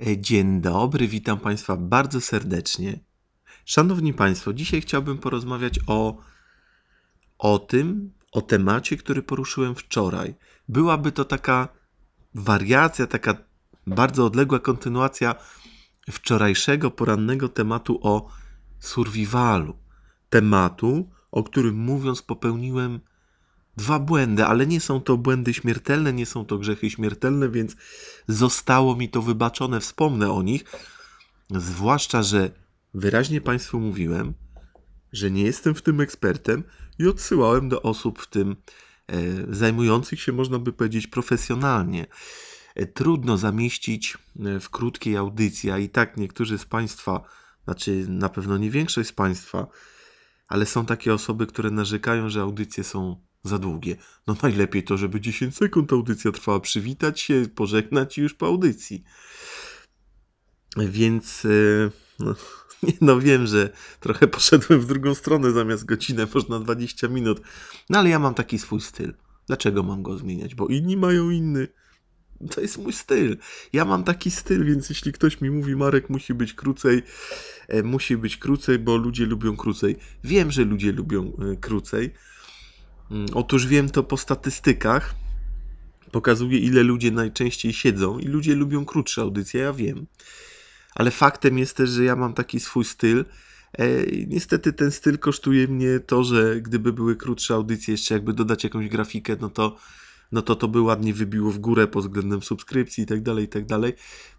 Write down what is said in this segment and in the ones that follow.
E, dzień dobry, witam Państwa bardzo serdecznie. Szanowni Państwo, dzisiaj chciałbym porozmawiać o, o tym, o temacie, który poruszyłem wczoraj. Byłaby to taka wariacja, taka bardzo odległa kontynuacja wczorajszego porannego tematu o survivalu. Tematu, o którym mówiąc popełniłem dwa błędy, ale nie są to błędy śmiertelne, nie są to grzechy śmiertelne, więc zostało mi to wybaczone, wspomnę o nich. Zwłaszcza, że wyraźnie Państwu mówiłem, że nie jestem w tym ekspertem i odsyłałem do osób w tym e, zajmujących się, można by powiedzieć, profesjonalnie. E, trudno zamieścić e, w krótkiej audycji, a i tak niektórzy z Państwa, znaczy na pewno nie większość z Państwa, ale są takie osoby, które narzekają, że audycje są za długie. No najlepiej to, żeby 10 sekund audycja trwała, przywitać się, pożegnać i już po audycji. Więc e, no, no, wiem, że trochę poszedłem w drugą stronę zamiast godzinę, można 20 minut. No ale ja mam taki swój styl. Dlaczego mam go zmieniać? Bo inni mają inny. To jest mój styl. Ja mam taki styl, więc jeśli ktoś mi mówi, Marek, musi być krócej, e, musi być krócej, bo ludzie lubią krócej. Wiem, że ludzie lubią e, krócej Mm, otóż wiem to po statystykach. Pokazuje, ile ludzie najczęściej siedzą, i ludzie lubią krótsze audycje, ja wiem. Ale faktem jest też, że ja mam taki swój styl. E, niestety ten styl kosztuje mnie to, że gdyby były krótsze audycje, jeszcze jakby dodać jakąś grafikę, no to no to to by ładnie wybiło w górę pod względem subskrypcji i tak dalej, i tak dalej.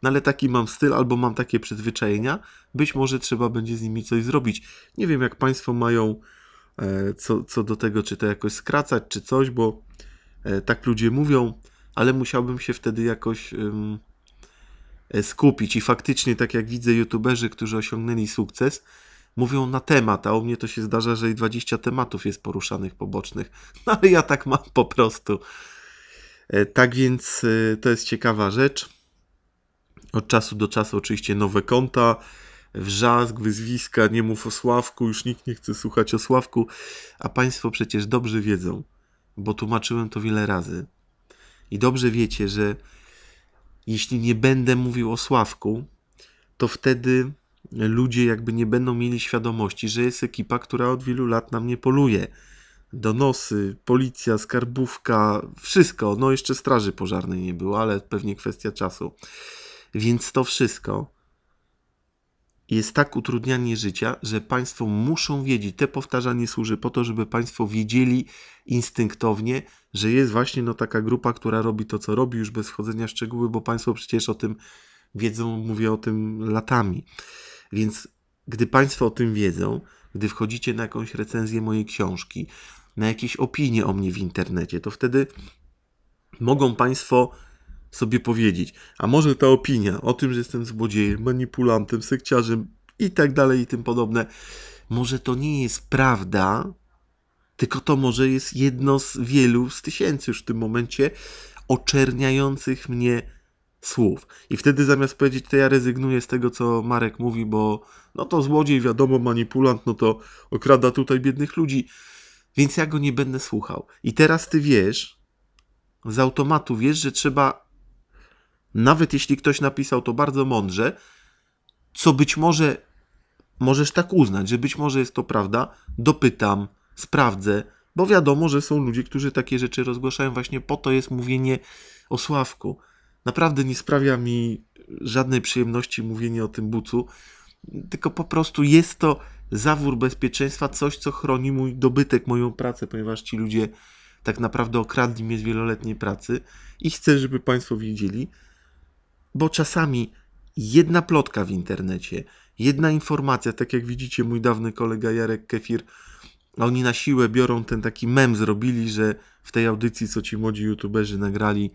No ale taki mam styl, albo mam takie przyzwyczajenia. Być może trzeba będzie z nimi coś zrobić. Nie wiem, jak Państwo mają E, co, co do tego, czy to jakoś skracać, czy coś, bo e, tak ludzie mówią, ale musiałbym się wtedy jakoś um, skupić. I faktycznie, tak jak widzę, youtuberzy, którzy osiągnęli sukces, mówią na temat, a u mnie to się zdarza, że i 20 tematów jest poruszanych pobocznych. No ale ja tak mam po prostu. Tak więc to jest ciekawa rzecz. Od czasu do czasu, oczywiście, nowe konta wrzask, wyzwiska, nie mów o Sławku, już nikt nie chce słuchać o Sławku, a Państwo przecież dobrze wiedzą, bo tłumaczyłem to wiele razy. I dobrze wiecie, że jeśli nie będę mówił o Sławku, to wtedy ludzie jakby nie będą mieli świadomości, że jest ekipa, która od wielu lat na mnie poluje. Donosy, policja, skarbówka, wszystko. No, jeszcze straży pożarnej nie było, ale pewnie kwestia czasu. Więc to wszystko jest tak utrudnianie życia, że Państwo muszą wiedzieć. Te powtarzanie służy po to, żeby Państwo wiedzieli instynktownie, że jest właśnie no, taka grupa, która robi to, co robi, już bez wchodzenia w szczegóły, bo Państwo przecież o tym wiedzą, mówię o tym latami. Więc gdy Państwo o tym wiedzą, gdy wchodzicie na jakąś recenzję mojej książki, na jakieś opinie o mnie w internecie, to wtedy mogą Państwo sobie powiedzieć. A może ta opinia o tym, że jestem złodziejem, manipulantem, sekciarzem i tak dalej i tym podobne, może to nie jest prawda, tylko to może jest jedno z wielu, z tysięcy już w tym momencie oczerniających mnie słów. I wtedy zamiast powiedzieć, to ja rezygnuję z tego, co Marek mówi, bo no to złodziej, wiadomo, manipulant, no to okrada tutaj biednych ludzi, więc ja go nie będę słuchał. I teraz ty wiesz, z automatu wiesz, że trzeba nawet jeśli ktoś napisał to bardzo mądrze, co być może możesz tak uznać, że być może jest to prawda, dopytam, sprawdzę, bo wiadomo, że są ludzie, którzy takie rzeczy rozgłaszają, właśnie po to jest mówienie o Sławku. Naprawdę nie sprawia mi żadnej przyjemności mówienie o tym bucu, tylko po prostu jest to zawór bezpieczeństwa, coś, co chroni mój dobytek, moją pracę, ponieważ ci ludzie tak naprawdę okradli mnie z wieloletniej pracy i chcę, żeby Państwo wiedzieli, bo czasami jedna plotka w internecie, jedna informacja, tak jak widzicie, mój dawny kolega Jarek Kefir, oni na siłę biorą ten taki mem, zrobili, że w tej audycji, co ci młodzi youtuberzy nagrali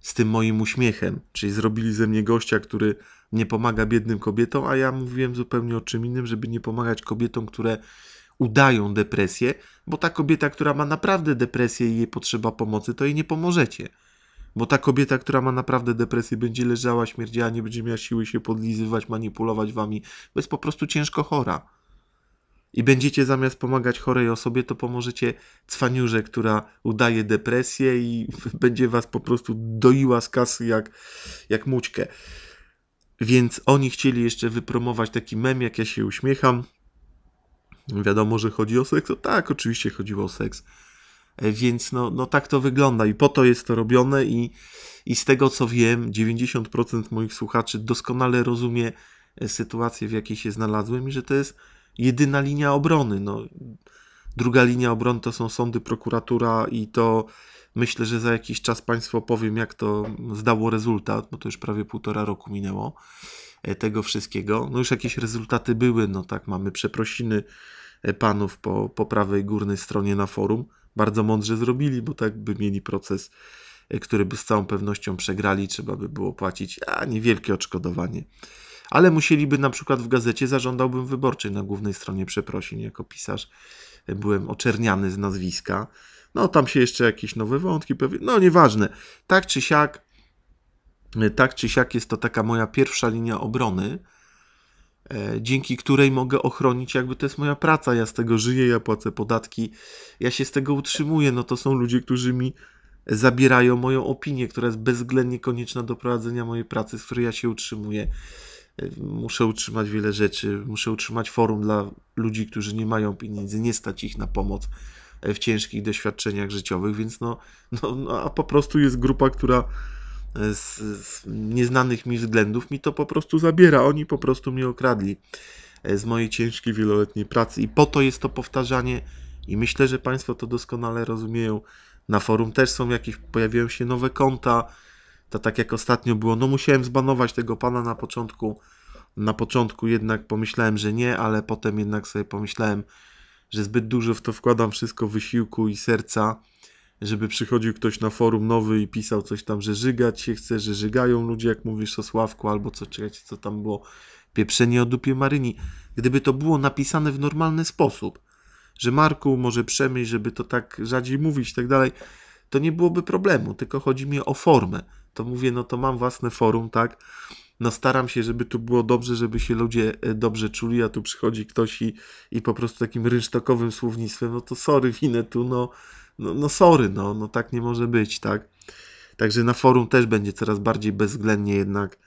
z tym moim uśmiechem, czyli zrobili ze mnie gościa, który nie pomaga biednym kobietom, a ja mówiłem zupełnie o czym innym, żeby nie pomagać kobietom, które udają depresję, bo ta kobieta, która ma naprawdę depresję i jej potrzeba pomocy, to jej nie pomożecie. Bo ta kobieta, która ma naprawdę depresję, będzie leżała, śmierdziała, nie będzie miała siły się podlizywać, manipulować wami, bo jest po prostu ciężko chora. I będziecie zamiast pomagać chorej osobie, to pomożecie cwaniurze, która udaje depresję i będzie was po prostu doiła z kasy jak, jak mućkę. Więc oni chcieli jeszcze wypromować taki mem, jak ja się uśmiecham. Wiadomo, że chodzi o seks. O tak, oczywiście chodziło o seks więc no, no tak to wygląda i po to jest to robione i, i z tego co wiem, 90% moich słuchaczy doskonale rozumie e, sytuację, w jakiej się znalazłem i że to jest jedyna linia obrony. No, druga linia obrony to są sądy, prokuratura i to myślę, że za jakiś czas Państwu opowiem, jak to zdało rezultat, bo to już prawie półtora roku minęło e, tego wszystkiego. No już jakieś rezultaty były, no tak, mamy przeprosiny e, panów po, po prawej górnej stronie na forum bardzo mądrze zrobili, bo tak by mieli proces, e, który by z całą pewnością przegrali, trzeba by było płacić a niewielkie odszkodowanie. Ale musieliby na przykład w gazecie zażądałbym wyborczej na głównej stronie przeprosin jako pisarz. E, byłem oczerniany z nazwiska. No tam się jeszcze jakieś nowe wątki No nieważne. Tak czy siak, e, tak czy siak jest to taka moja pierwsza linia obrony E, dzięki której mogę ochronić, jakby to jest moja praca, ja z tego żyję, ja płacę podatki, ja się z tego utrzymuję, no to są ludzie, którzy mi zabierają moją opinię, która jest bezwzględnie konieczna do prowadzenia mojej pracy, z której ja się utrzymuję. E, muszę utrzymać wiele rzeczy, muszę utrzymać forum dla ludzi, którzy nie mają pieniędzy, nie stać ich na pomoc e, w ciężkich doświadczeniach życiowych, więc no, no, no a po prostu jest grupa, która z, z nieznanych mi względów mi to po prostu zabiera. Oni po prostu mnie okradli e, z mojej ciężkiej wieloletniej pracy i po to jest to powtarzanie i myślę, że Państwo to doskonale rozumieją. Na forum też są jakieś, pojawiają się nowe konta, to tak jak ostatnio było, no musiałem zbanować tego pana na początku, na początku jednak pomyślałem, że nie, ale potem jednak sobie pomyślałem, że zbyt dużo w to wkładam wszystko wysiłku i serca, żeby przychodził ktoś na forum nowy i pisał coś tam, że żygać się chce, że żygają ludzie, jak mówisz o Sławku, albo co, czekać, co tam było, pieprzenie o dupie Maryni. Gdyby to było napisane w normalny sposób, że Marku, może przemyśl, żeby to tak rzadziej mówić i tak dalej, to nie byłoby problemu, tylko chodzi mi o formę. To mówię, no to mam własne forum, tak, no staram się, żeby tu było dobrze, żeby się ludzie e, dobrze czuli, a tu przychodzi ktoś i, i po prostu takim rynsztokowym słownictwem, no to sorry, winę tu, no no, no sorry, no, no tak nie może być, tak? Także na forum też będzie coraz bardziej bezwzględnie jednak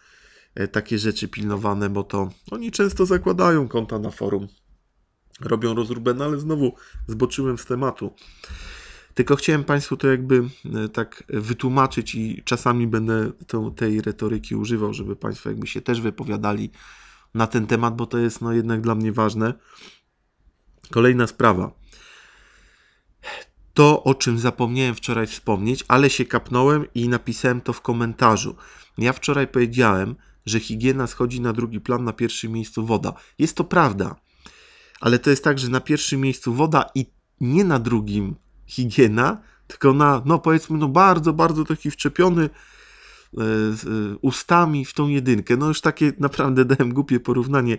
e, takie rzeczy pilnowane, bo to oni często zakładają konta na forum. Robią rozróbę, no ale znowu zboczyłem z tematu. Tylko chciałem Państwu to jakby e, tak wytłumaczyć i czasami będę to, tej retoryki używał, żeby Państwo jakby się też wypowiadali na ten temat, bo to jest no jednak dla mnie ważne. Kolejna sprawa to, o czym zapomniałem wczoraj wspomnieć, ale się kapnąłem i napisałem to w komentarzu. Ja wczoraj powiedziałem, że higiena schodzi na drugi plan, na pierwszym miejscu woda. Jest to prawda, ale to jest tak, że na pierwszym miejscu woda i nie na drugim higiena, tylko na, no powiedzmy, no bardzo, bardzo taki wczepiony e, e, ustami w tą jedynkę. No już takie naprawdę dałem głupie porównanie,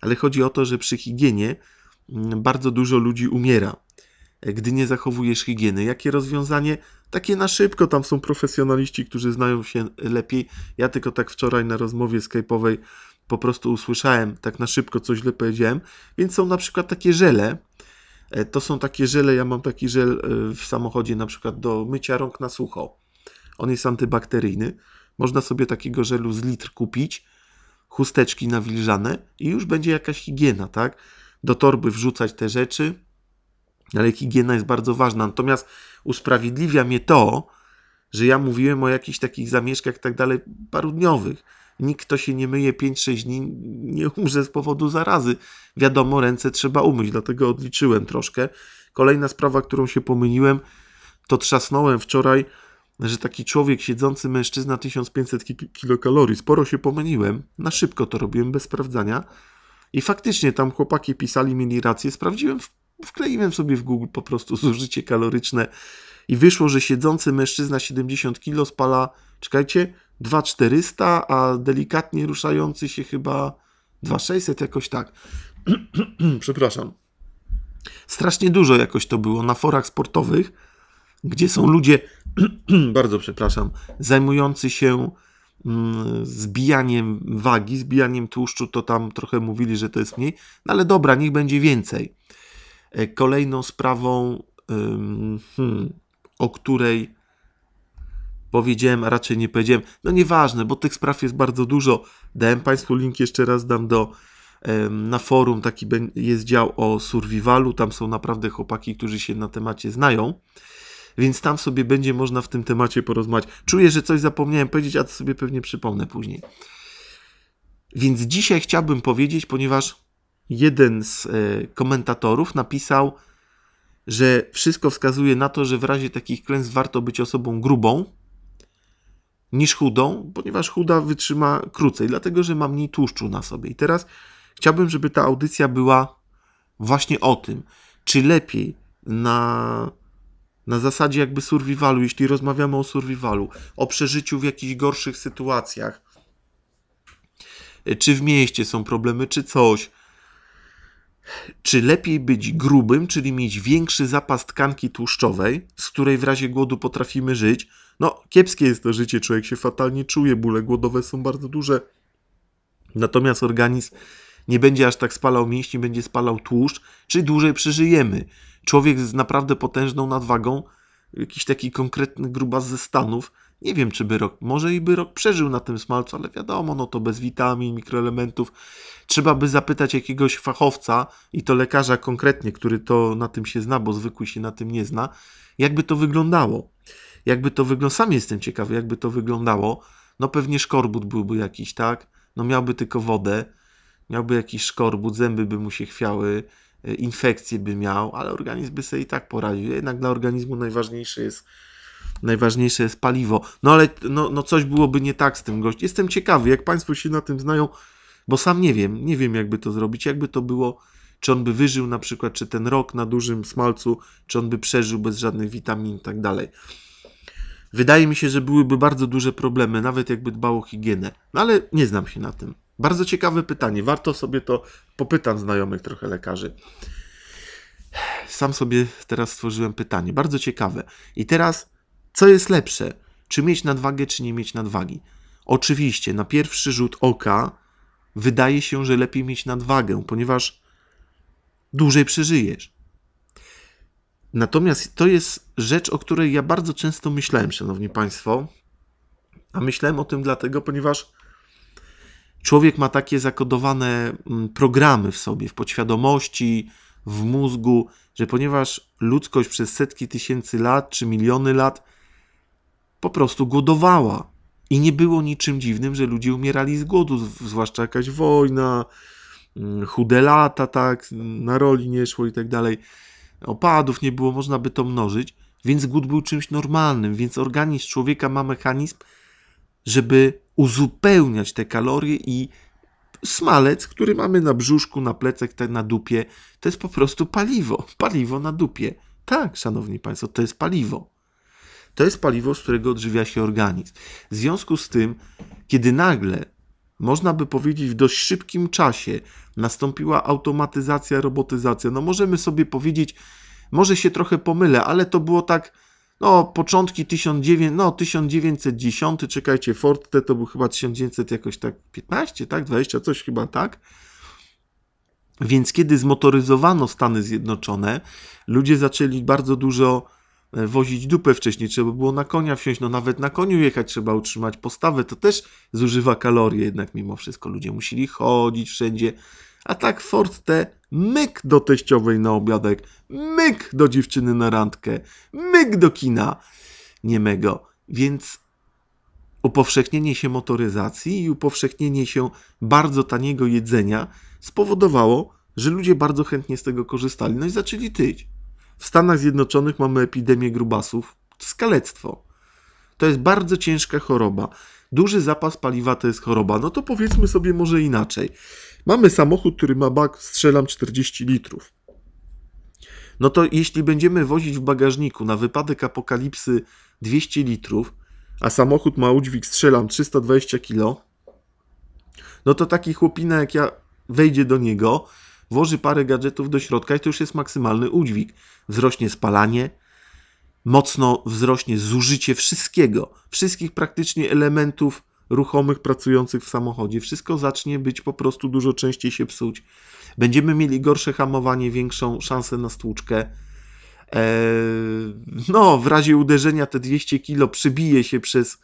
ale chodzi o to, że przy higienie mm, bardzo dużo ludzi umiera gdy nie zachowujesz higieny. Jakie rozwiązanie? Takie na szybko, tam są profesjonaliści, którzy znają się lepiej. Ja tylko tak wczoraj na rozmowie skype'owej po prostu usłyszałem, tak na szybko coś źle powiedziałem, więc są na przykład takie żele, e, to są takie żele, ja mam taki żel e, w samochodzie na przykład do mycia rąk na sucho. On jest antybakteryjny. Można sobie takiego żelu z litr kupić, chusteczki nawilżane i już będzie jakaś higiena, tak? Do torby wrzucać te rzeczy, ale higiena jest bardzo ważna. Natomiast usprawiedliwia mnie to, że ja mówiłem o jakichś takich zamieszkach tak dalej parudniowych. Nikt, kto się nie myje 5-6 dni, nie umrze z powodu zarazy. Wiadomo, ręce trzeba umyć, dlatego odliczyłem troszkę. Kolejna sprawa, którą się pomyliłem, to trzasnąłem wczoraj, że taki człowiek siedzący mężczyzna 1500 kilokalorii. Sporo się pomyliłem, na szybko to robiłem, bez sprawdzania. I faktycznie tam chłopaki pisali, mieli rację. Sprawdziłem w wkleiłem sobie w Google po prostu zużycie kaloryczne i wyszło, że siedzący mężczyzna 70 kg spala, czekajcie, 2400, a delikatnie ruszający się chyba 2600, jakoś tak. Przepraszam. Strasznie dużo jakoś to było na forach sportowych, gdzie są ludzie, bardzo przepraszam, zajmujący się mm, zbijaniem wagi, zbijaniem tłuszczu, to tam trochę mówili, że to jest mniej, no ale dobra, niech będzie więcej. E, kolejną sprawą, hmm, o której powiedziałem, a raczej nie powiedziałem, no nieważne, bo tych spraw jest bardzo dużo. Dałem Państwu link, jeszcze raz dam do na forum taki jest dział o survivalu, tam są naprawdę chłopaki, którzy się na temacie znają, więc tam sobie będzie można w tym temacie porozmawiać. Czuję, że coś zapomniałem powiedzieć, a to sobie pewnie przypomnę później. Więc dzisiaj chciałbym powiedzieć, ponieważ jeden z e, komentatorów napisał, że wszystko wskazuje na to, że w razie takich klęsk warto być osobą grubą niż chudą, ponieważ chuda wytrzyma krócej, dlatego że ma mniej tłuszczu na sobie. I teraz chciałbym, żeby ta audycja była właśnie o tym, czy lepiej na, na zasadzie jakby survivalu, jeśli rozmawiamy o survivalu, o przeżyciu w jakichś gorszych sytuacjach, czy w mieście są problemy, czy coś, czy lepiej być grubym, czyli mieć większy zapas tkanki tłuszczowej, z której w razie głodu potrafimy żyć? No, kiepskie jest to życie, człowiek się fatalnie czuje, bóle głodowe są bardzo duże. Natomiast organizm nie będzie aż tak spalał mięśni, będzie spalał tłuszcz, czy dłużej przeżyjemy. Człowiek z naprawdę potężną nadwagą, jakiś taki konkretny grubas ze Stanów, nie wiem, czy rok, może i rok przeżył na tym smalcu, ale wiadomo, no to bez witamin, mikroelementów. Trzeba by zapytać jakiegoś fachowca i to lekarza konkretnie, który to na tym się zna, bo zwykły się na tym nie zna, jakby to wyglądało. Jakby to wyglądało, sam jestem ciekawy, jakby to wyglądało. No pewnie szkorbut byłby jakiś, tak? No miałby tylko wodę, miałby jakiś szkorbut, zęby by mu się chwiały, e, infekcje by miał, ale organizm by sobie i tak poradził. Jednak dla organizmu najważniejsze jest najważniejsze jest paliwo. No ale no, no coś byłoby nie tak z tym gościem. Jestem ciekawy, jak Państwo się na tym znają, bo sam nie wiem, nie wiem jakby to zrobić, jakby to było, czy on by wyżył na przykład, czy ten rok na dużym smalcu, czy on by przeżył bez żadnych witamin i tak dalej. Wydaje mi się, że byłyby bardzo duże problemy, nawet jakby dbał o higienę. No ale nie znam się na tym. Bardzo ciekawe pytanie. Warto sobie to popytam znajomych trochę lekarzy. Sam sobie teraz stworzyłem pytanie. Bardzo ciekawe. I teraz co jest lepsze? Czy mieć nadwagę, czy nie mieć nadwagi? Oczywiście, na pierwszy rzut oka wydaje się, że lepiej mieć nadwagę, ponieważ dłużej przeżyjesz. Natomiast to jest rzecz, o której ja bardzo często myślałem, szanowni państwo. A myślałem o tym dlatego, ponieważ człowiek ma takie zakodowane mm, programy w sobie, w podświadomości, w mózgu, że ponieważ ludzkość przez setki tysięcy lat czy miliony lat po prostu głodowała. I nie było niczym dziwnym, że ludzie umierali z głodu, zwłaszcza jakaś wojna, mm, chude lata, tak, na roli nie szło i tak dalej. Opadów nie było, można by to mnożyć, więc głód był czymś normalnym, więc organizm człowieka ma mechanizm, żeby uzupełniać te kalorie i smalec, który mamy na brzuszku, na plecach, na dupie, to jest po prostu paliwo. Paliwo na dupie. Tak, szanowni państwo, to jest paliwo. To jest paliwo, z którego odżywia się organizm. W związku z tym, kiedy nagle, można by powiedzieć, w dość szybkim czasie nastąpiła automatyzacja, robotyzacja, no możemy sobie powiedzieć, może się trochę pomylę, ale to było tak, no początki 19, no, 1910, czekajcie, Forte to był chyba 1900 jakoś tak 15, tak, 20, coś chyba tak. Więc kiedy zmotoryzowano Stany Zjednoczone, ludzie zaczęli bardzo dużo E, wozić dupę wcześniej, trzeba było na konia wsiąść, no nawet na koniu jechać trzeba utrzymać postawę, to też zużywa kalorie jednak mimo wszystko. Ludzie musieli chodzić wszędzie, a tak Ford T myk do teściowej na obiadek, myk do dziewczyny na randkę, myk do kina niemego. Więc upowszechnienie się motoryzacji i upowszechnienie się bardzo taniego jedzenia spowodowało, że ludzie bardzo chętnie z tego korzystali, no i zaczęli tyć. W Stanach Zjednoczonych mamy epidemię grubasów. Skalectwo. To jest bardzo ciężka choroba. Duży zapas paliwa to jest choroba. No to powiedzmy sobie może inaczej. Mamy samochód, który ma bak, strzelam 40 litrów. No to jeśli będziemy wozić w bagażniku na wypadek apokalipsy 200 litrów, a samochód ma udźwig, strzelam 320 kg, no to taki chłopina jak ja wejdzie do niego, włoży parę gadżetów do środka i to już jest maksymalny udźwig. Wzrośnie spalanie, mocno wzrośnie zużycie wszystkiego, wszystkich praktycznie elementów ruchomych pracujących w samochodzie. Wszystko zacznie być po prostu dużo częściej się psuć. Będziemy mieli gorsze hamowanie, większą szansę na stłuczkę. E, no, w razie uderzenia te 200 kilo przebije się przez,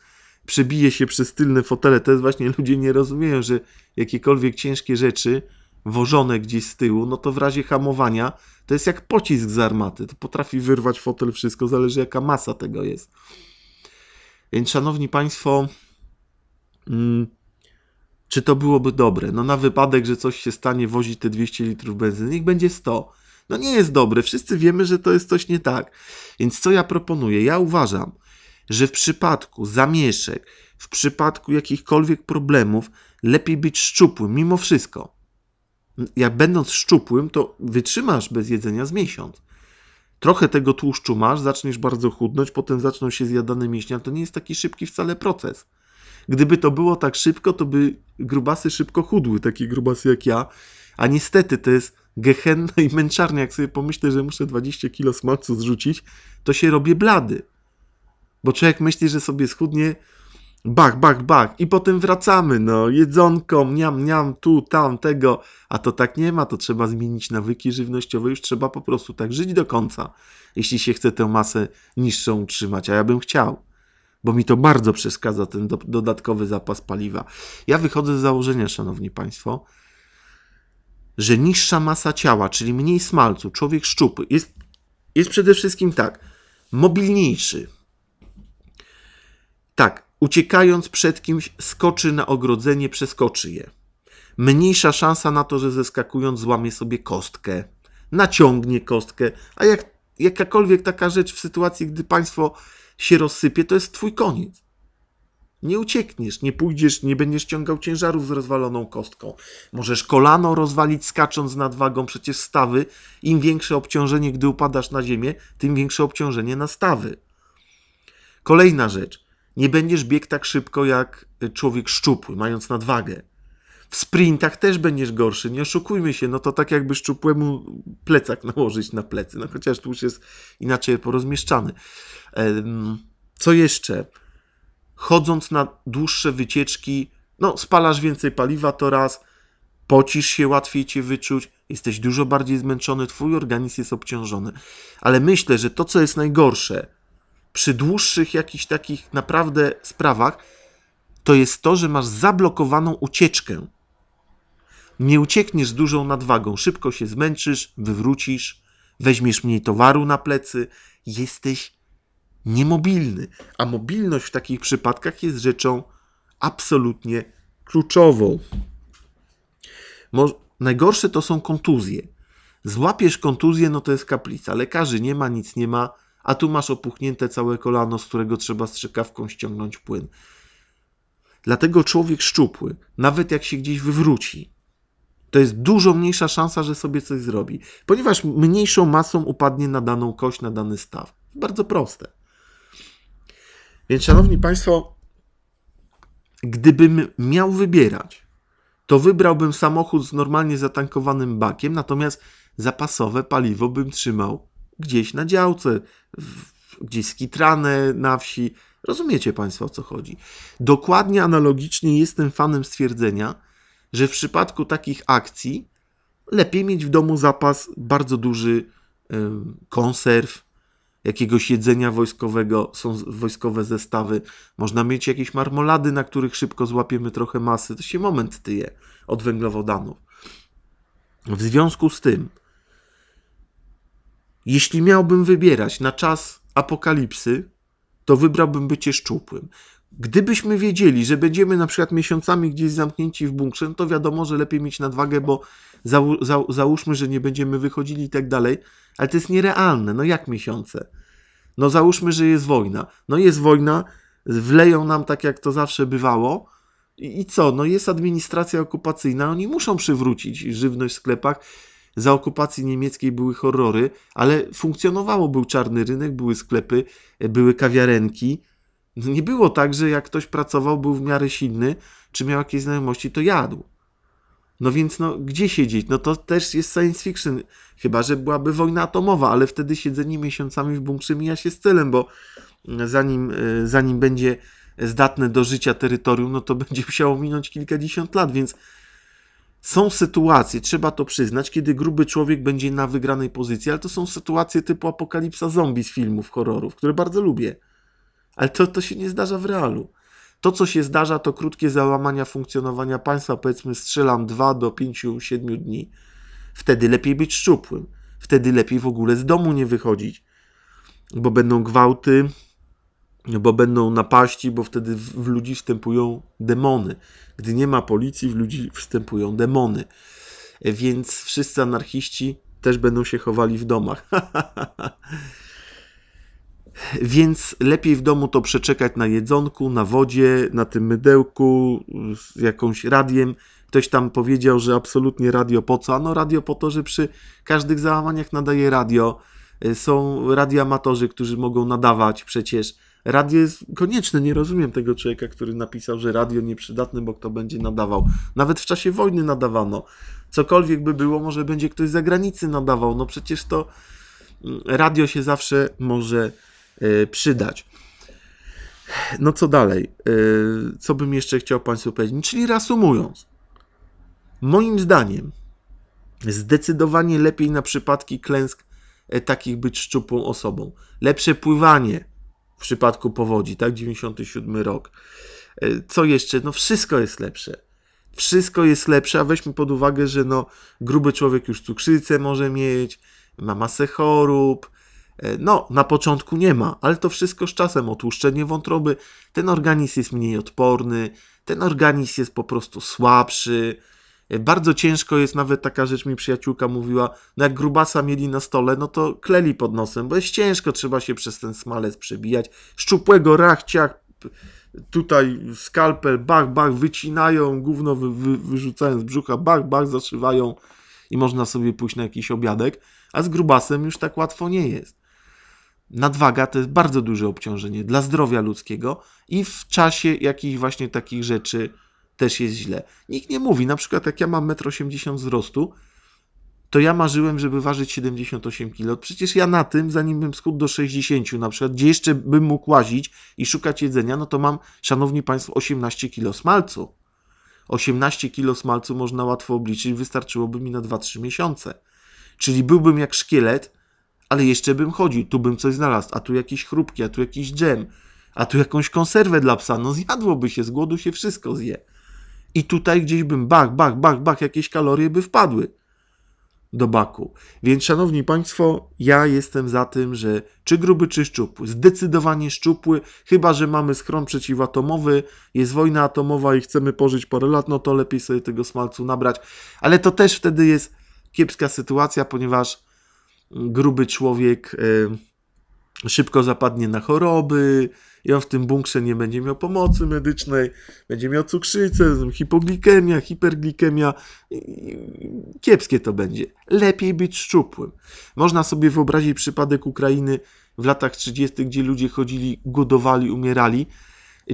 przebije się przez tylne fotele. To jest właśnie, ludzie nie rozumieją, że jakiekolwiek ciężkie rzeczy wożone gdzieś z tyłu, no to w razie hamowania to jest jak pocisk z armaty. To potrafi wyrwać fotel wszystko, zależy jaka masa tego jest. Więc szanowni państwo, mm, czy to byłoby dobre? No na wypadek, że coś się stanie, wozi te 200 litrów benzyny, niech będzie 100. No nie jest dobre, wszyscy wiemy, że to jest coś nie tak. Więc co ja proponuję? Ja uważam, że w przypadku zamieszek, w przypadku jakichkolwiek problemów, lepiej być szczupłym mimo wszystko jak będąc szczupłym, to wytrzymasz bez jedzenia z miesiąc. Trochę tego tłuszczu masz, zaczniesz bardzo chudnąć, potem zaczną się zjadane ale To nie jest taki szybki wcale proces. Gdyby to było tak szybko, to by grubasy szybko chudły, takie grubasy jak ja. A niestety to jest gehenna i męczarnia. Jak sobie pomyślę, że muszę 20 kilo smalcu zrzucić, to się robię blady. Bo człowiek myśli, że sobie schudnie Bak, bak, bak. I potem wracamy, no. Jedzonko, miam, miam, tu, tam, tego. A to tak nie ma, to trzeba zmienić nawyki żywnościowe. Już trzeba po prostu tak żyć do końca, jeśli się chce tę masę niższą utrzymać. A ja bym chciał, bo mi to bardzo przeszkadza ten do, dodatkowy zapas paliwa. Ja wychodzę z założenia, szanowni państwo, że niższa masa ciała, czyli mniej smalcu, człowiek szczupły, jest, jest przede wszystkim tak, mobilniejszy. Tak, Uciekając przed kimś, skoczy na ogrodzenie, przeskoczy je. Mniejsza szansa na to, że zeskakując złamie sobie kostkę, naciągnie kostkę, a jak, jakakolwiek taka rzecz w sytuacji, gdy państwo się rozsypie, to jest twój koniec. Nie uciekniesz, nie pójdziesz, nie będziesz ciągał ciężarów z rozwaloną kostką. Możesz kolano rozwalić skacząc nad wagą, przecież stawy, im większe obciążenie, gdy upadasz na ziemię, tym większe obciążenie na stawy. Kolejna rzecz. Nie będziesz biegł tak szybko jak y, człowiek szczupły, mając nadwagę. W sprintach też będziesz gorszy, nie oszukujmy się, no to tak jakby szczupłemu plecak nałożyć na plecy, no chociaż tu już jest inaczej porozmieszczany. Co jeszcze? Chodząc na dłuższe wycieczki, no spalasz więcej paliwa to raz, pocisz się, łatwiej cię wyczuć, jesteś dużo bardziej zmęczony, twój organizm jest obciążony. Ale myślę, że to co jest najgorsze – przy dłuższych jakichś takich naprawdę sprawach, to jest to, że masz zablokowaną ucieczkę. Nie uciekniesz z dużą nadwagą, szybko się zmęczysz, wywrócisz, weźmiesz mniej towaru na plecy, jesteś niemobilny. A mobilność w takich przypadkach jest rzeczą absolutnie kluczową. Mo najgorsze to są kontuzje. Złapiesz kontuzję, no to jest kaplica. Lekarzy nie ma, nic nie ma a tu masz opuchnięte całe kolano, z którego trzeba strzykawką ściągnąć płyn. Dlatego człowiek szczupły, nawet jak się gdzieś wywróci, to jest dużo mniejsza szansa, że sobie coś zrobi, ponieważ mniejszą masą upadnie na daną kość, na dany staw. Bardzo proste. Więc, szanowni państwo, gdybym miał wybierać, to wybrałbym samochód z normalnie zatankowanym bakiem, natomiast zapasowe paliwo bym trzymał gdzieś na działce, gdzieś skitrane na wsi. Rozumiecie Państwo o co chodzi. Dokładnie analogicznie jestem fanem stwierdzenia, że w przypadku takich akcji lepiej mieć w domu zapas bardzo duży konserw, jakiegoś jedzenia wojskowego, są wojskowe zestawy. Można mieć jakieś marmolady, na których szybko złapiemy trochę masy. To się moment tyje od węglowodanów. W związku z tym, jeśli miałbym wybierać na czas apokalipsy, to wybrałbym bycie szczupłym. Gdybyśmy wiedzieli, że będziemy na przykład miesiącami gdzieś zamknięci w bunkrze, no to wiadomo, że lepiej mieć nadwagę, bo załóżmy, że nie będziemy wychodzili i tak dalej, ale to jest nierealne. No jak miesiące? No załóżmy, że jest wojna. No jest wojna, wleją nam tak jak to zawsze bywało. I, i co? No jest administracja okupacyjna, oni muszą przywrócić żywność w sklepach za okupacji niemieckiej były horrory, ale funkcjonowało. Był czarny rynek, były sklepy, e, były kawiarenki. No, nie było tak, że jak ktoś pracował, był w miarę silny, czy miał jakieś znajomości, to jadł. No więc, no, gdzie siedzieć? No to też jest science fiction, chyba że byłaby wojna atomowa, ale wtedy siedzenie miesiącami w bunkrze mija się z celem, bo e, zanim, e, zanim będzie zdatne do życia terytorium, no to będzie musiało minąć kilkadziesiąt lat, więc są sytuacje, trzeba to przyznać, kiedy gruby człowiek będzie na wygranej pozycji, ale to są sytuacje typu apokalipsa zombie z filmów horrorów, które bardzo lubię. Ale to, to się nie zdarza w realu. To, co się zdarza, to krótkie załamania funkcjonowania państwa, powiedzmy strzelam 2 do 5-7 dni. Wtedy lepiej być szczupłym. Wtedy lepiej w ogóle z domu nie wychodzić, bo będą gwałty, bo będą napaści, bo wtedy w ludzi wstępują demony. Gdy nie ma policji, w ludzi wstępują demony. E, więc wszyscy anarchiści też będą się chowali w domach. Więc lepiej w domu to przeczekać na jedzonku, na wodzie, na tym mydełku, z jakąś radiem. Ktoś tam powiedział, że absolutnie radio po co? No radio po to, że przy każdych załamaniach nadaje radio. E, są radioamatorzy, którzy mogą nadawać przecież radio jest konieczne. Nie rozumiem tego człowieka, który napisał, że radio nieprzydatne, bo kto będzie nadawał. Nawet w czasie wojny nadawano. Cokolwiek by było, może będzie ktoś z zagranicy nadawał. No przecież to mm, radio się zawsze może e, przydać. No co dalej? E, co bym jeszcze chciał Państwu powiedzieć? Czyli reasumując, moim zdaniem zdecydowanie lepiej na przypadki klęsk e, takich być szczupłą osobą. Lepsze pływanie, przypadku powodzi, tak? 97 rok. E, co jeszcze? No wszystko jest lepsze. Wszystko jest lepsze, a weźmy pod uwagę, że no gruby człowiek już cukrzycę może mieć, ma masę chorób, e, no, na początku nie ma, ale to wszystko z czasem. Otłuszczenie wątroby, ten organizm jest mniej odporny, ten organizm jest po prostu słabszy, bardzo ciężko jest, nawet taka rzecz mi przyjaciółka mówiła, no jak grubasa mieli na stole, no to kleli pod nosem, bo jest ciężko, trzeba się przez ten smalec przebijać. Szczupłego rachcia, tutaj skalpel, bach, bach, wycinają, gówno wy, wy, wyrzucają z brzucha, bach, bach, zaszywają i można sobie pójść na jakiś obiadek, a z grubasem już tak łatwo nie jest. Nadwaga to jest bardzo duże obciążenie dla zdrowia ludzkiego i w czasie jakichś właśnie takich rzeczy też jest źle. Nikt nie mówi, na przykład jak ja mam 1,80 m wzrostu, to ja marzyłem, żeby ważyć 78 kg. Przecież ja na tym, zanim bym schudł do 60 na przykład, gdzie jeszcze bym mógł łazić i szukać jedzenia, no to mam, szanowni państwo, 18 kg smalcu. 18 kg smalcu można łatwo obliczyć, wystarczyłoby mi na 2-3 miesiące. Czyli byłbym jak szkielet, ale jeszcze bym chodził, tu bym coś znalazł, a tu jakieś chrupki, a tu jakiś dżem, a tu jakąś konserwę dla psa, no zjadłoby się, z głodu się wszystko zje. I tutaj gdzieś bym bak, bak, bak, bak, jakieś kalorie by wpadły do baku. Więc szanowni państwo, ja jestem za tym, że czy gruby, czy szczupły, zdecydowanie szczupły, chyba że mamy schron przeciwatomowy, jest wojna atomowa i chcemy pożyć parę lat, no to lepiej sobie tego smalcu nabrać. Ale to też wtedy jest kiepska sytuacja, ponieważ gruby człowiek. Yy, szybko zapadnie na choroby, i on w tym bunkrze nie będzie miał pomocy medycznej, będzie miał cukrzycę, hipoglikemia, hiperglikemia. Kiepskie to będzie. Lepiej być szczupłym. Można sobie wyobrazić przypadek Ukrainy w latach 30., gdzie ludzie chodzili, głodowali, umierali.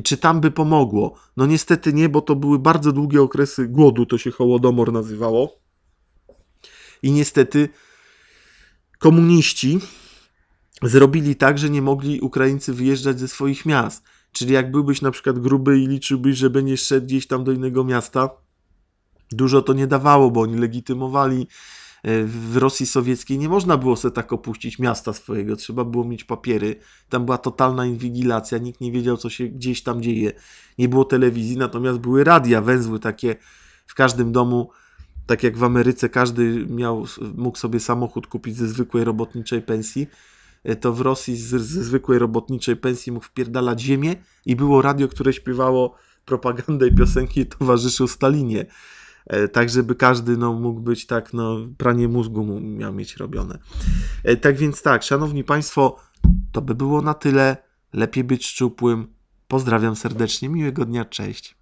Czy tam by pomogło? No niestety nie, bo to były bardzo długie okresy głodu, to się hołodomor nazywało. I niestety komuniści, zrobili tak, że nie mogli Ukraińcy wyjeżdżać ze swoich miast. Czyli jak byłbyś na przykład gruby i liczyłbyś, że będziesz szedł gdzieś tam do innego miasta, dużo to nie dawało, bo oni legitymowali e, w Rosji Sowieckiej nie można było sobie tak opuścić miasta swojego, trzeba było mieć papiery. Tam była totalna inwigilacja, nikt nie wiedział, co się gdzieś tam dzieje. Nie było telewizji, natomiast były radia, węzły takie w każdym domu. Tak jak w Ameryce każdy miał, mógł sobie samochód kupić ze zwykłej robotniczej pensji, E, to w Rosji ze zwykłej robotniczej pensji mógł wpierdalać ziemię i było radio, które śpiewało propagandę i piosenki towarzyszył Stalinie. E, tak, żeby każdy no, mógł być tak, no, pranie mózgu miał mieć robione. E, tak więc tak, szanowni państwo, to by było na tyle. Lepiej być szczupłym. Pozdrawiam serdecznie, miłego dnia, cześć.